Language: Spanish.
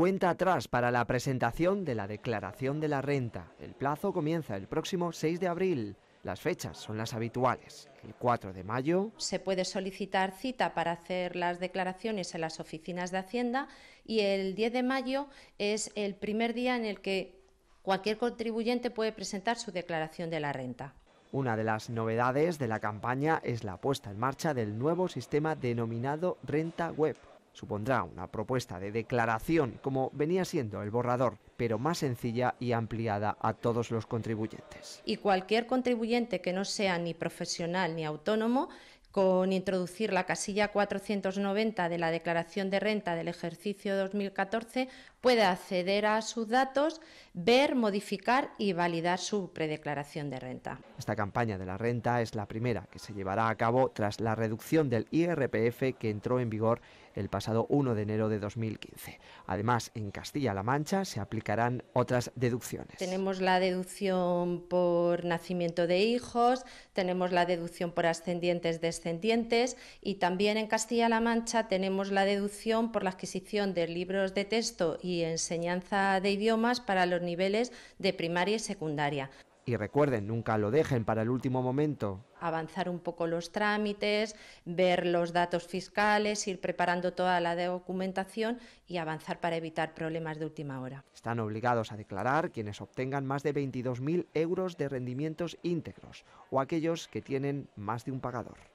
cuenta atrás para la presentación de la declaración de la renta. El plazo comienza el próximo 6 de abril. Las fechas son las habituales. El 4 de mayo. Se puede solicitar cita para hacer las declaraciones en las oficinas de Hacienda y el 10 de mayo es el primer día en el que cualquier contribuyente puede presentar su declaración de la renta. Una de las novedades de la campaña es la puesta en marcha del nuevo sistema denominado Renta Web Supondrá una propuesta de declaración como venía siendo el borrador, pero más sencilla y ampliada a todos los contribuyentes. Y cualquier contribuyente que no sea ni profesional ni autónomo con introducir la casilla 490 de la declaración de renta del ejercicio 2014, puede acceder a sus datos, ver, modificar y validar su predeclaración de renta. Esta campaña de la renta es la primera que se llevará a cabo tras la reducción del IRPF que entró en vigor el pasado 1 de enero de 2015. Además, en Castilla-La Mancha se aplicarán otras deducciones. Tenemos la deducción por nacimiento de hijos, tenemos la deducción por ascendientes, descendientes y también en Castilla-La Mancha tenemos la deducción por la adquisición de libros de texto y enseñanza de idiomas para los niveles de primaria y secundaria. Y recuerden, nunca lo dejen para el último momento. Avanzar un poco los trámites, ver los datos fiscales, ir preparando toda la documentación y avanzar para evitar problemas de última hora. Están obligados a declarar quienes obtengan más de 22.000 euros de rendimientos íntegros o aquellos que tienen más de un pagador.